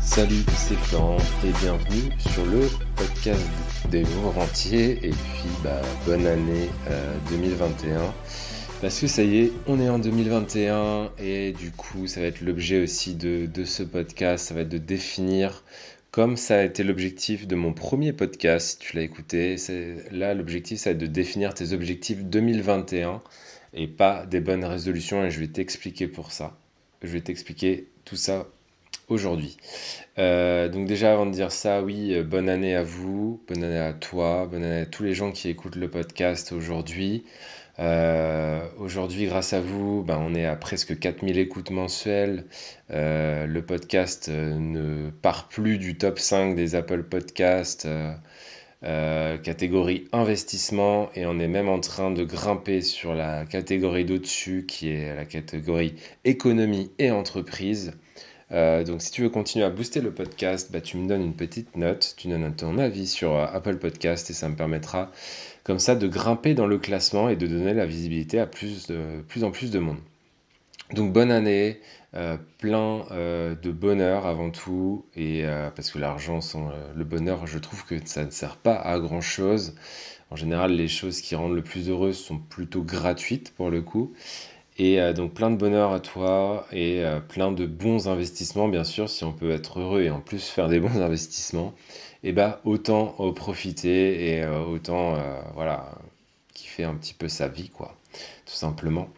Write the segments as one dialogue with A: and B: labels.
A: Salut, c'est Florent et bienvenue sur le podcast des jours entiers et puis bah, bonne année 2021 euh, parce que ça y est, on est en 2021 et du coup ça va être l'objet aussi de, de, ce podcast, ça va être de définir comme ça a été l'objectif de mon premier podcast, si tu l'as écouté, là l'objectif ça va être de définir tes objectifs 2021 et pas des bonnes résolutions et je vais t'expliquer pour ça. Je vais t'expliquer tout ça aujourd'hui. Euh, donc déjà avant de dire ça, oui, euh, bonne année à vous, bonne année à toi, bonne année à tous les gens qui écoutent le podcast aujourd'hui. Euh, aujourd'hui, grâce à vous, ben, on est à presque 4000 écoutes mensuelles. Euh, le podcast euh, ne part plus du top 5 des Apple Podcasts. catégorie investissement et on est même en train de grimper sur la catégorie d'au-dessus qui est la catégorie économie et entreprise. donc si tu veux continuer à booster le podcast, ben, tu me donnes une petite note, tu donnes ton avis sur Apple Podcast et ça me permettra comme ça de grimper dans le classement et de donner la visibilité à plus, de, plus en plus de monde. Donc bonne année, euh, plein euh, de bonheur avant tout, et euh, parce que l'argent le bonheur, je trouve que ça ne sert pas à grand chose. En général, les choses qui rendent le plus heureux sont plutôt gratuites pour le coup. Et euh, donc plein de bonheur à toi et euh, plein de bons investissements, bien sûr, si on peut être heureux et en plus faire des bons investissements, et eh bah ben, autant en profiter et euh, autant voilà kiffer un petit peu sa vie, quoi, tout simplement.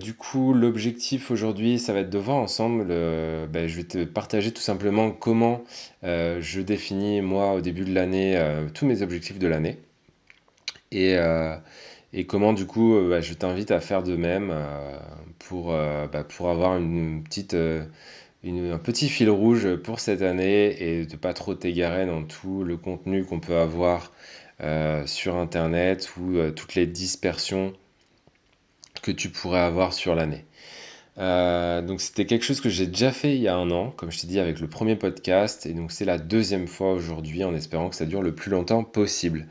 A: du coup, l'objectif aujourd'hui, ça va être de voir ensemble, ben, je vais te partager tout simplement comment je définis, moi, au début de l'année, tous mes objectifs de l'année. Et, et comment, du coup, euh, bah, je t'invite à faire de même euh, pour, euh, bah, pour avoir une petite, un petit fil rouge pour cette année et de pas trop t'égarer dans tout le contenu qu'on peut avoir sur Internet ou toutes les dispersions que tu pourrais avoir sur l'année. donc c'était quelque chose que j'ai déjà fait il y a un an, comme je t'ai dit, avec le premier podcast, et donc c'est la deuxième fois aujourd'hui en espérant que ça dure le plus longtemps possible.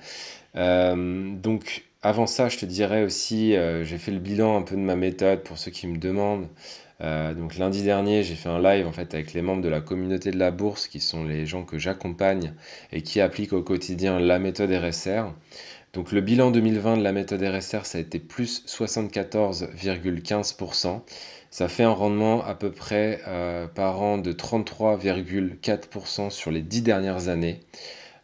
A: donc avant ça, je te dirais aussi, euh, j'ai fait le bilan un peu de ma méthode pour ceux qui me demandent. Euh, donc lundi dernier, j'ai fait un live en fait avec les membres de la communauté de la bourse, qui sont les gens que j'accompagne et qui appliquent au quotidien la méthode RSR. Donc le bilan 2020 de la méthode RSR, ça a été plus 74,15%. Ça fait un rendement à peu près euh, par an de 33,4% sur les 10 dernières années.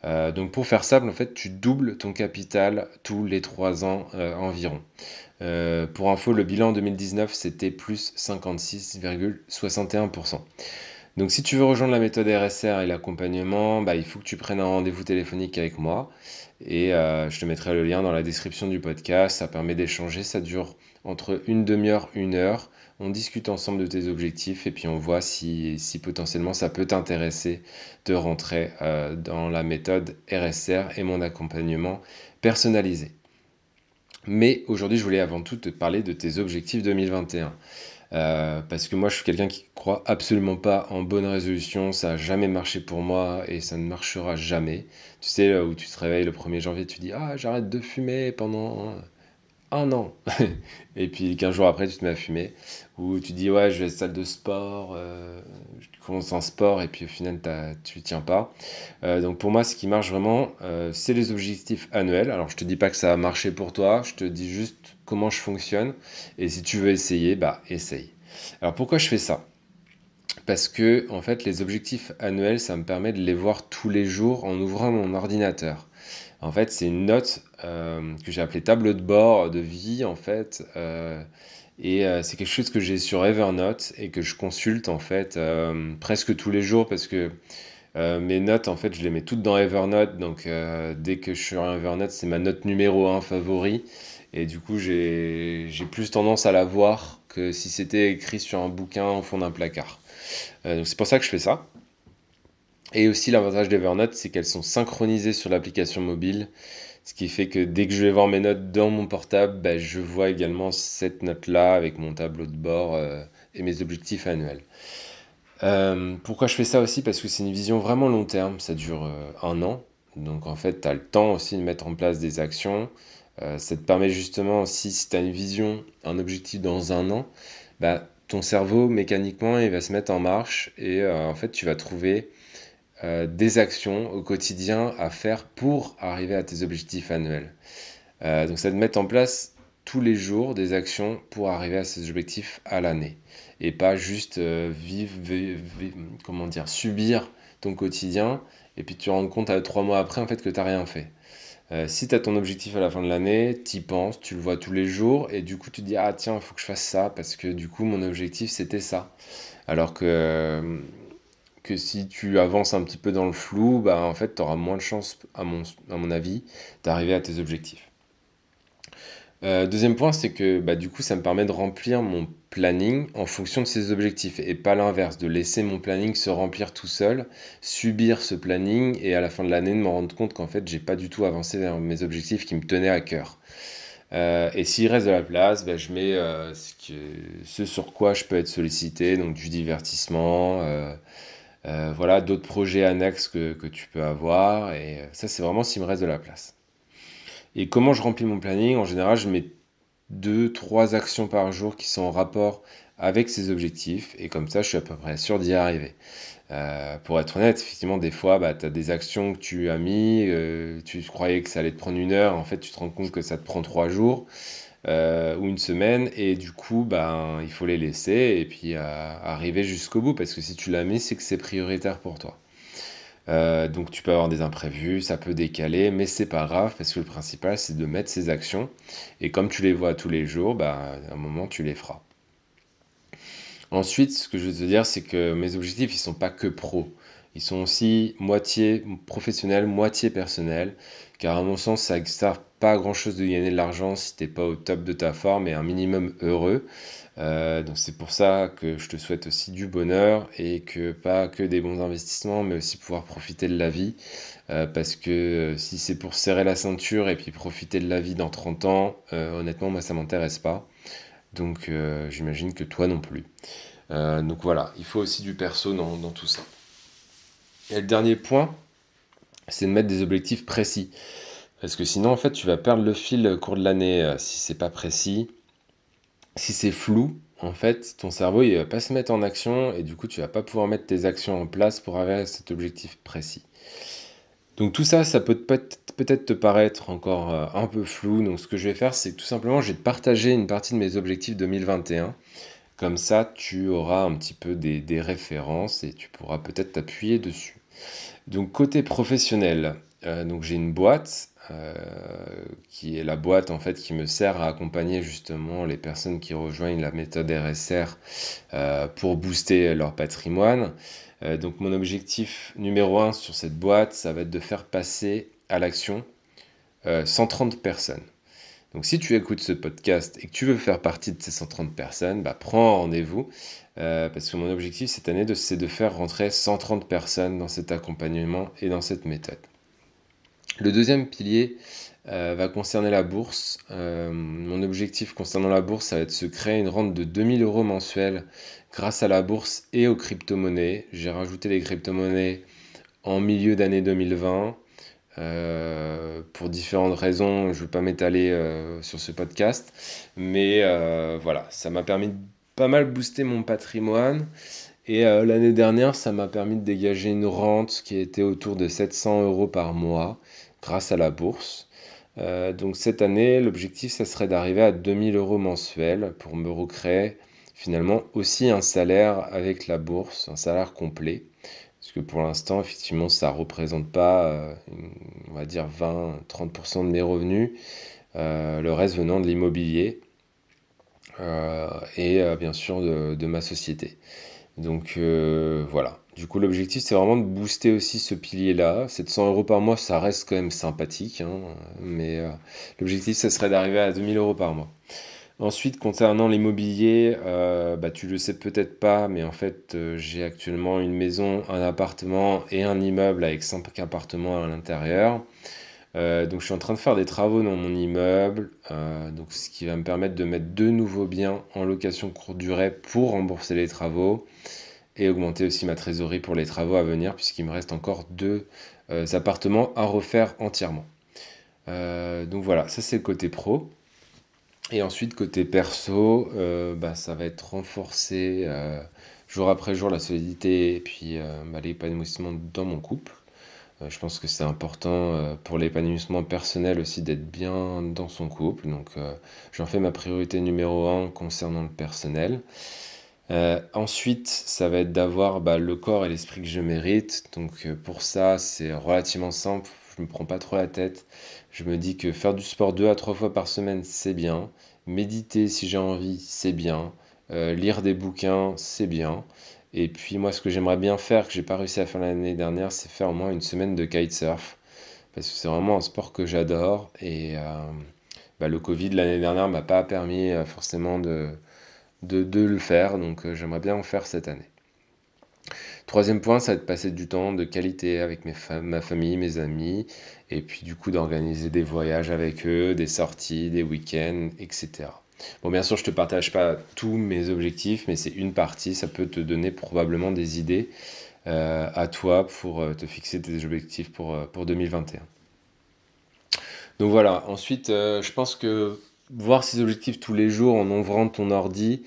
A: Euh, donc pour faire ça, en fait, tu doubles ton capital tous les trois ans euh, environ. Euh, pour info, le bilan en 2019, c'était plus 56,61%. Donc si tu veux rejoindre la méthode RSR et l'accompagnement, bah, il faut que tu prennes un rendez-vous téléphonique avec moi. Et je te mettrai le lien dans la description du podcast. Ça permet d'échanger. Ça dure entre une demi-heure, une heure on discute ensemble de tes objectifs et puis on voit si, si potentiellement ça peut t'intéresser de rentrer euh, dans la méthode RSR et mon accompagnement personnalisé. Mais aujourd'hui, je voulais avant tout te parler de tes objectifs 2021. Euh, parce que moi, je suis quelqu'un qui croit absolument pas en bonne résolution. Ça n'a jamais marché pour moi et ça ne marchera jamais. Tu sais, euh, où tu te réveilles le 1er janvier, tu dis Ah, j'arrête de fumer pendant hein un ah non! Et puis 15 jours après, tu te mets à fumer. Ou tu dis, ouais, je vais à salle de sport, euh, je commence en sport, et puis au final, tu tu tiens pas. Euh, donc pour moi, ce qui marche vraiment, euh, c'est les objectifs annuels. Alors je te dis pas que ça a marché pour toi, je te dis juste comment je fonctionne. Et si tu veux essayer, bah essaye. Alors pourquoi je fais ça? Parce que, en fait, les objectifs annuels, ça me permet de les voir tous les jours en ouvrant mon ordinateur. En fait, c'est une note euh, que j'ai appelé tableau de bord de vie en fait. Euh, et euh, c'est quelque chose que j'ai sur Evernote et que je consulte en fait presque tous les jours parce que mes notes en fait je les mets toutes dans Evernote. Donc dès que je suis sur Evernote c'est ma note numéro 1 favori. Et du coup j'ai plus tendance à la voir que si c'était écrit sur un bouquin au fond d'un placard. donc c'est pour ça que je fais ça. Et aussi l'avantage d'Evernote c'est qu'elles sont synchronisées sur l'application mobile. Ce qui fait que dès que je vais voir mes notes dans mon portable, bah, je vois également cette note-là avec mon tableau de bord euh, et mes objectifs annuels. Euh, pourquoi je fais ça aussi Parce que c'est une vision vraiment long terme, ça dure euh, un an. Donc en fait, tu as le temps aussi de mettre en place des actions. ça te permet justement si tu as une vision, un objectif dans un an, bah, ton cerveau mécaniquement il va se mettre en marche et en fait tu vas trouver euh, des actions au quotidien à faire pour arriver à tes objectifs annuels. Euh, donc, ça de mettre en place tous les jours des actions pour arriver à ces objectifs à l'année et pas juste euh, vivre, comment dire, subir ton quotidien et puis tu rends compte à trois mois après en fait que tu n'as rien fait. si tu as ton objectif à la fin de l'année, tu y penses, tu le vois tous les jours et du coup tu te dis ah tiens, il faut que je fasse ça parce que du coup mon objectif c'était ça. Alors que que si tu avances un petit peu dans le flou, bah, en fait, tu auras moins de chance, à mon, à mon avis, d'arriver à tes objectifs. Euh, deuxième point, c'est que bah, du coup, ça me permet de remplir mon planning en fonction de ses objectifs et pas l'inverse, de laisser mon planning se remplir tout seul, subir ce planning et à la fin de l'année de me rendre compte qu'en fait, j'ai pas du tout avancé vers mes objectifs qui me tenaient à cœur. Euh, et s'il reste de la place, bah, je mets euh, ce, sur quoi je peux être sollicité, donc du divertissement. Euh, voilà, d'autres projets annexes que, tu peux avoir. Et euh, ça, c'est vraiment s'il me reste de la place. Et comment je remplis mon planning En général, je mets deux, trois actions par jour qui sont en rapport avec ces objectifs. Et comme ça, je suis à peu près sûr d'y arriver. Euh, pour être honnête, effectivement, des fois, bah, tu as des actions que tu as mis, tu croyais que ça allait te prendre une heure, en fait, tu te rends compte que ça te prend trois jours. Euh, ou une semaine, et du coup, ben, il faut les laisser et puis euh, arriver jusqu'au bout, parce que si tu l'as mis, c'est que c'est prioritaire pour toi. Euh, donc tu peux avoir des imprévus, ça peut décaler, mais c'est pas grave parce que le principal c'est de mettre ses actions et comme tu les vois tous les jours, ben, à un moment tu les feras. Ensuite, ce que je veux te dire, c'est que mes objectifs ils sont pas que pro. Ils sont aussi moitié professionnels, moitié personnels, car à mon sens, ça ne sert pas à grand chose de gagner de l'argent si tu n'es pas au top de ta forme et un minimum heureux. Euh, donc c'est pour ça que je te souhaite aussi du bonheur et que pas que des bons investissements, mais aussi pouvoir profiter de la vie. Euh, parce que euh, si c'est pour serrer la ceinture et puis profiter de la vie dans 30 ans, honnêtement, moi ça m'intéresse pas. Donc j'imagine que toi non plus. donc voilà, il faut aussi du perso dans tout ça. Et le dernier point, c'est de mettre des objectifs précis. Parce que sinon, en fait, tu vas perdre le fil au cours de l'année si euh, si c'est pas précis, si c'est flou. En fait, ton cerveau, il va pas se mettre en action et du coup, tu vas pas pouvoir mettre tes actions en place pour arriver à cet objectif précis. Donc tout ça, ça peut peut-être te paraître encore euh, un peu flou. Donc ce que je vais faire, c'est que tout simplement, je vais te partager une partie de mes objectifs 2021 comme ça, tu auras un petit peu des, références et tu pourras peut-être t'appuyer dessus. Donc côté professionnel, euh, donc j'ai une boîte euh, qui est la boîte en fait qui me sert à accompagner justement les personnes qui rejoignent la méthode RSR euh, pour booster leur patrimoine. donc mon objectif numéro un sur cette boîte, ça va être de faire passer à l'action 130 personnes. Donc si tu écoutes ce podcast et que tu veux faire partie de ces 130 personnes, bah, prends rendez-vous. Euh, parce que mon objectif cette année, c'est de faire rentrer 130 personnes dans cet accompagnement et dans cette méthode. Le deuxième pilier euh, va concerner la bourse. Euh, mon objectif concernant la bourse, ça va être de se créer une rente de 2000 euros mensuels grâce à la bourse et aux crypto-monnaies. J'ai rajouté les crypto-monnaies en milieu d'année 2020. Euh, pour différentes raisons, je ne veux pas m'étaler euh, sur ce podcast, mais euh, voilà, ça m'a permis de pas mal booster mon patrimoine. Et l'année dernière, ça m'a permis de dégager une rente qui était autour de 700 euros par mois grâce à la bourse. donc cette année, l'objectif, ça serait d'arriver à 2000 euros mensuels pour me recréer finalement aussi un salaire avec la bourse, un salaire complet. Parce que pour l'instant, effectivement, ça ne représente pas, euh, on va dire, 20-30% de mes revenus, euh, le reste venant de l'immobilier euh, et bien sûr de, ma société. Donc voilà. Du coup, l'objectif, c'est vraiment de booster aussi ce pilier-là. 700 euros par mois, ça reste quand même sympathique, hein, mais l'objectif, ce serait d'arriver à 2000 euros par mois. Ensuite, concernant l'immobilier, euh, bah, tu le sais peut-être pas, mais en fait, euh, j'ai actuellement une maison, un appartement et un immeuble avec 5 appartements à l'intérieur. Euh, donc, je suis en train de faire des travaux dans mon immeuble, euh, donc ce qui va me permettre de mettre deux nouveaux biens en location courte durée pour rembourser les travaux et augmenter aussi ma trésorerie pour les travaux à venir, puisqu'il me reste encore deux appartements à refaire entièrement. donc voilà, ça c'est le côté pro. Et ensuite, côté perso, euh, bah, ça va être renforcer euh, jour après jour la solidité et puis euh, bah, l'épanouissement dans mon couple. je pense que c'est important pour l'épanouissement personnel aussi d'être bien dans son couple. Donc, j'en fais ma priorité numéro un concernant le personnel. ensuite, ça va être d'avoir bah, le corps et l'esprit que je mérite. Donc, pour ça, c'est relativement simple je me prends pas trop la tête. Je me dis que faire du sport deux à trois fois par semaine, c'est bien. Méditer si j'ai envie, c'est bien. Euh, lire des bouquins, c'est bien. Et puis moi, ce que j'aimerais bien faire, que j'ai pas réussi à faire l'année dernière, c'est faire au moins une semaine de kitesurf. Parce que c'est vraiment un sport que j'adore. Et euh, bah, le Covid l'année dernière m'a pas permis euh, forcément de, de, le faire. Donc j'aimerais bien en faire cette année. Troisième point, ça va être passer du temps de qualité avec mes ma famille, mes amis, et puis du coup d'organiser des voyages avec eux, des sorties, des week-ends, etc. Bon, bien sûr, je ne te partage pas tous mes objectifs, mais c'est une partie, ça peut te donner probablement des idées euh, à toi pour euh, te fixer tes objectifs pour, euh, pour 2021. Donc voilà, ensuite, je pense que voir ces objectifs tous les jours en ouvrant ton ordi,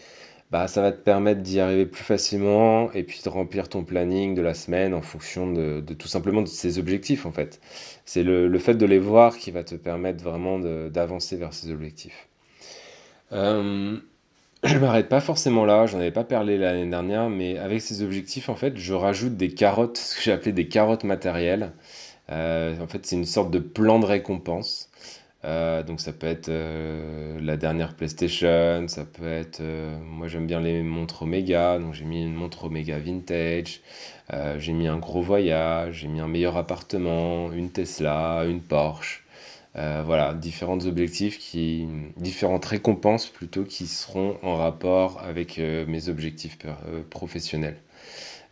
A: bah, ça va te permettre d'y arriver plus facilement et puis de remplir ton planning de la semaine en fonction de, tout simplement de ces objectifs en fait. C'est le, fait de les voir qui va te permettre vraiment d'avancer vers ces objectifs. Je euh, je m'arrête pas forcément là, j'en avais pas parlé l'année dernière, mais avec ces objectifs en fait, je rajoute des carottes, ce que j'ai appelé des carottes matérielles. Euh, en fait, c'est une sorte de plan de récompense. Euh, donc ça peut être euh, la dernière PlayStation, ça peut être... Euh, moi j'aime bien les montres Omega, donc j'ai mis une montre Omega vintage, j'ai mis un gros voyage, j'ai mis un meilleur appartement, une Tesla, une Porsche. voilà, différents objectifs qui... différentes récompenses plutôt qui seront en rapport avec mes objectifs professionnels.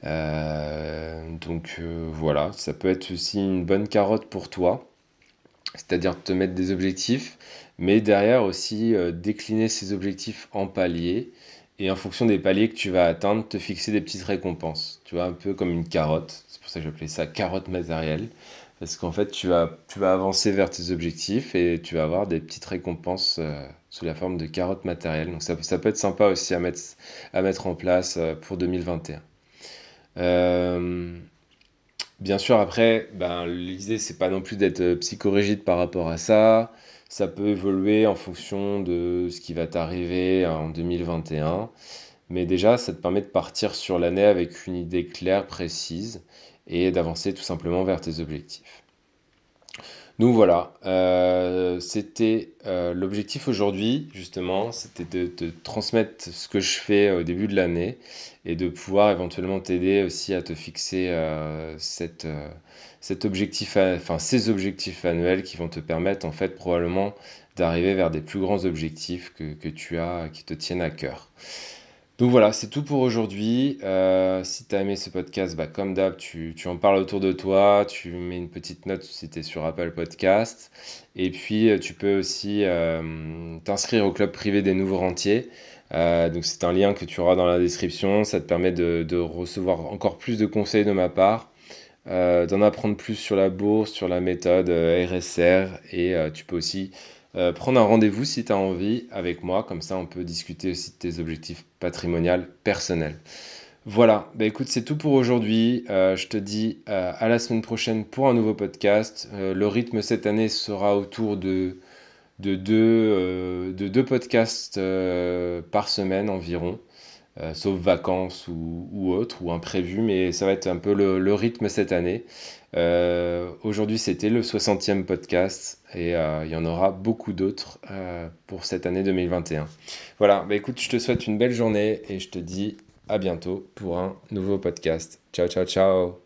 A: donc voilà, ça peut être aussi une bonne carotte pour toi c'est-à-dire te mettre des objectifs, mais derrière aussi euh, décliner ces objectifs en paliers, et en fonction des paliers que tu vas atteindre, te fixer des petites récompenses, tu vois, un peu comme une carotte, c'est pour ça que j'appelais ça carotte matérielle, parce qu'en fait, tu vas, tu avancer vers tes objectifs et tu vas avoir des petites récompenses euh, sous la forme de carottes matérielles. Donc ça, ça peut être sympa aussi à mettre, à mettre en place euh, pour 2021. Euh, Bien sûr, après, ben, l'idée, c'est pas non plus d'être euh, psychorigide par rapport à ça. Ça peut évoluer en fonction de ce qui va t'arriver en 2021. Mais déjà, ça te permet de partir sur l'année avec une idée claire, précise, et d'avancer tout simplement vers tes objectifs. Donc voilà, euh, c'était euh, l'objectif aujourd'hui, justement, c'était de, te transmettre ce que je fais au début de l'année et de pouvoir éventuellement t'aider aussi à te fixer euh, objectif, enfin ces objectifs annuels qui vont te permettre en fait probablement d'arriver vers des plus grands objectifs que, que tu as, qui te tiennent à cœur. Donc voilà, c'est tout pour aujourd'hui. Euh, si tu as aimé ce podcast, bah, comme d'hab, tu, en parles autour de toi, tu mets une petite note si tu es sur Apple Podcast. Et puis, euh, tu peux aussi euh, t'inscrire au club privé des nouveaux rentiers. donc c'est un lien que tu auras dans la description. Ça te permet de recevoir encore plus de conseils de ma part. d'en apprendre plus sur la bourse, sur la méthode RSR et tu peux aussi euh, prendre un rendez-vous si tu as envie avec moi, comme ça on peut discuter aussi de tes objectifs patrimoniaux personnels. Voilà, bah, écoute, c'est tout pour aujourd'hui. Euh, je te dis euh, à la semaine prochaine pour un nouveau podcast. le rythme cette année sera autour de deux podcasts par semaine environ. Euh, sauf vacances ou, autres, ou imprévus, mais ça va être un peu le, rythme cette année. Euh, aujourd'hui, c'était le 60e podcast et euh, il y en aura beaucoup d'autres pour cette année 2021. Voilà, bah, écoute, je te souhaite une belle journée et je te dis à bientôt pour un nouveau podcast. Ciao, ciao, ciao